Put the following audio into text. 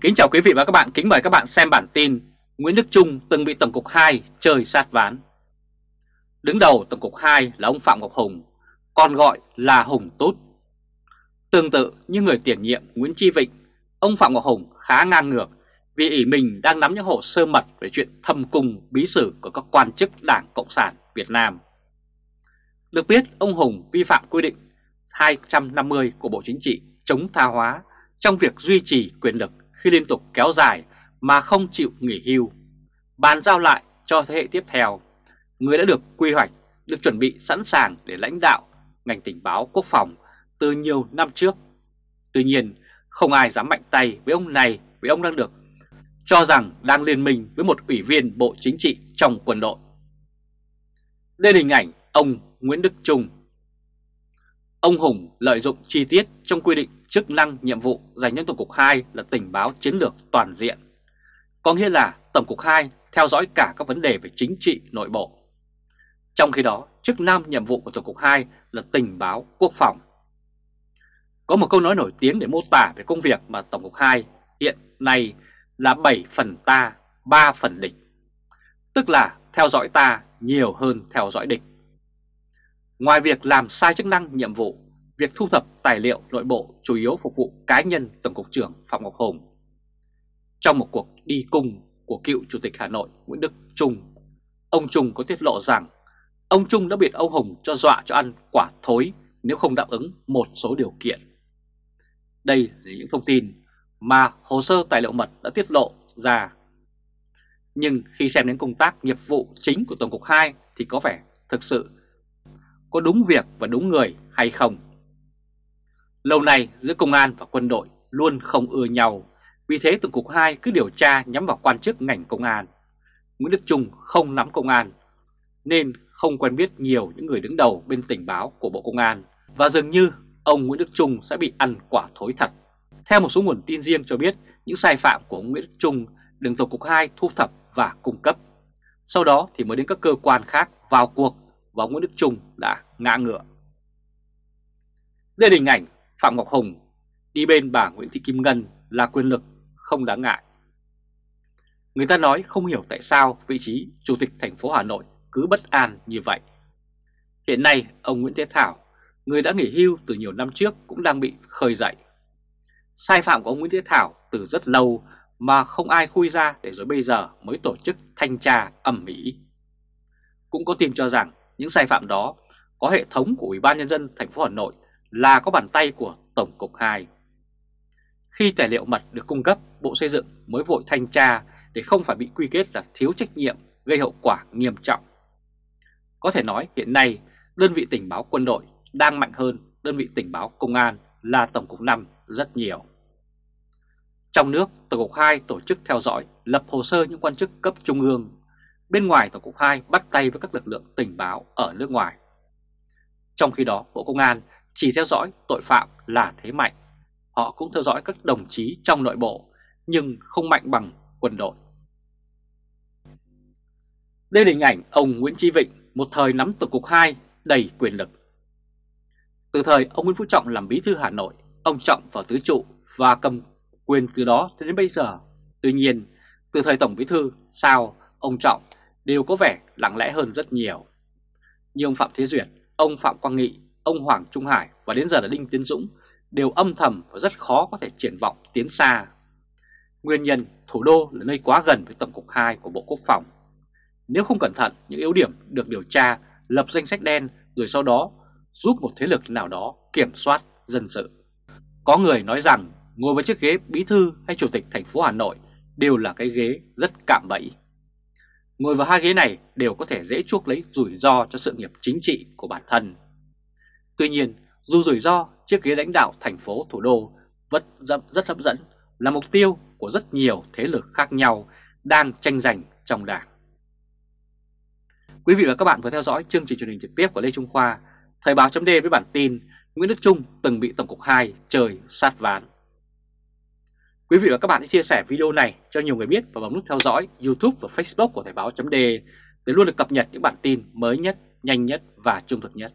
Kính chào quý vị và các bạn, kính mời các bạn xem bản tin Nguyễn Đức Trung từng bị Tổng cục 2 chơi sát ván Đứng đầu Tổng cục 2 là ông Phạm Ngọc Hùng, còn gọi là Hùng Tốt Tương tự như người tiền nhiệm Nguyễn Chi Vịnh, ông Phạm Ngọc Hùng khá ngang ngược vì ỷ mình đang nắm những hồ sơ mật về chuyện thâm cung bí sử của các quan chức Đảng Cộng sản Việt Nam. Được biết, ông Hùng vi phạm quy định 250 của Bộ Chính trị chống tha hóa trong việc duy trì quyền lực khi liên tục kéo dài mà không chịu nghỉ hưu, bàn giao lại cho thế hệ tiếp theo. Người đã được quy hoạch, được chuẩn bị sẵn sàng để lãnh đạo ngành tình báo quốc phòng từ nhiều năm trước. Tuy nhiên, không ai dám mạnh tay với ông này vì ông đang được cho rằng đang liên minh với một ủy viên Bộ Chính trị trong quân đội. Đây là hình ảnh ông Nguyễn Đức Trung. Ông Hùng lợi dụng chi tiết trong quy định chức năng nhiệm vụ dành cho Tổng cục 2 là tình báo chiến lược toàn diện. Có nghĩa là Tổng cục 2 theo dõi cả các vấn đề về chính trị nội bộ. Trong khi đó, chức năng nhiệm vụ của Tổng cục 2 là tình báo quốc phòng. Có một câu nói nổi tiếng để mô tả về công việc mà Tổng cục 2 hiện nay là 7 phần ta, 3 phần địch. Tức là theo dõi ta nhiều hơn theo dõi địch. Ngoài việc làm sai chức năng nhiệm vụ việc thu thập tài liệu nội bộ chủ yếu phục vụ cá nhân Tổng cục trưởng Phạm Ngọc Hùng. Trong một cuộc đi cùng của cựu Chủ tịch Hà Nội Nguyễn Đức Trung, ông Trung có tiết lộ rằng ông Trung đã biệt ông Hùng cho dọa cho ăn quả thối nếu không đáp ứng một số điều kiện. Đây là những thông tin mà hồ sơ tài liệu mật đã tiết lộ ra. Nhưng khi xem đến công tác nghiệp vụ chính của Tổng cục 2 thì có vẻ thực sự có đúng việc và đúng người hay không. Lâu nay giữa công an và quân đội luôn không ưa nhau, vì thế Tổng cục 2 cứ điều tra nhắm vào quan chức ngành công an. Nguyễn Đức Trung không nắm công an, nên không quen biết nhiều những người đứng đầu bên tình báo của Bộ Công an và dường như ông Nguyễn Đức Trung sẽ bị ăn quả thối thật. Theo một số nguồn tin riêng cho biết, những sai phạm của ông Nguyễn Đức Trung được Tổng cục 2 thu thập và cung cấp. Sau đó thì mới đến các cơ quan khác vào cuộc và ông Nguyễn Đức Trung đã ngã ngựa. Đây là hình ảnh Phạm Ngọc Hùng đi bên bà Nguyễn Thị Kim Ngân là quyền lực không đáng ngại. Người ta nói không hiểu tại sao vị trí Chủ tịch thành phố Hà Nội cứ bất an như vậy. Hiện nay, ông Nguyễn Thế Thảo, người đã nghỉ hưu từ nhiều năm trước cũng đang bị khơi dậy. Sai phạm của ông Nguyễn Thế Thảo từ rất lâu mà không ai khui ra để rồi bây giờ mới tổ chức thanh tra ẩm mỹ. Cũng có tin cho rằng những sai phạm đó có hệ thống của Ủy ban nhân dân thành phố Hà Nội là có bàn tay của Tổng cục 2. Khi tài liệu mật được cung cấp, Bộ Xây dựng mới vội thanh tra để không phải bị quy kết là thiếu trách nhiệm gây hậu quả nghiêm trọng. Có thể nói hiện nay đơn vị tình báo quân đội đang mạnh hơn đơn vị tình báo công an là Tổng cục 5 rất nhiều. Trong nước, Tổng cục 2 tổ chức theo dõi, lập hồ sơ những quan chức cấp trung ương. Bên ngoài Tổng cục 2 bắt tay với các lực lượng tình báo ở nước ngoài. Trong khi đó, Bộ Công an chỉ theo dõi tội phạm là thế mạnh. Họ cũng theo dõi các đồng chí trong nội bộ, nhưng không mạnh bằng quân đội. Đây là hình ảnh ông Nguyễn Chí Vịnh, một thời nắm Tổng cục 2 đầy quyền lực. Từ thời ông Nguyễn Phú Trọng làm bí thư Hà Nội, ông Trọng vào tứ trụ và cầm quyền từ đó đến bây giờ. Tuy nhiên, từ thời Tổng bí thư sao ông Trọng đều có vẻ lặng lẽ hơn rất nhiều. Như ông Phạm Thế Duyệt, ông Phạm Quang Nghị ông Hoàng Trung Hải và đến giờ là Đinh Tiến Dũng đều âm thầm và rất khó có thể triển vọng tiến xa. Nguyên nhân thủ đô là nơi quá gần với Tổng cục 2 của Bộ Quốc phòng. Nếu không cẩn thận, những yếu điểm được điều tra, lập danh sách đen rồi sau đó giúp một thế lực nào đó kiểm soát dân sự. Có người nói rằng ngồi với chiếc ghế bí thư hay chủ tịch thành phố Hà Nội đều là cái ghế rất cạm bẫy. Ngồi vào hai ghế này đều có thể dễ chuốc lấy rủi ro cho sự nghiệp chính trị của bản thân. Tuy nhiên, dù rủi ro, chiếc ghế lãnh đạo thành phố thủ đô vẫn rất hấp dẫn, là mục tiêu của rất nhiều thế lực khác nhau đang tranh giành trong đảng. Quý vị và các bạn vừa theo dõi chương trình truyền hình trực tiếp của Lê Trung Khoa, Thời báo chấm với bản tin Nguyễn Đức Trung từng bị Tổng cục 2 trời sát ván. Quý vị và các bạn hãy chia sẻ video này cho nhiều người biết và bấm nút theo dõi YouTube và Facebook của Thời báo chấm để luôn được cập nhật những bản tin mới nhất, nhanh nhất và trung thực nhất.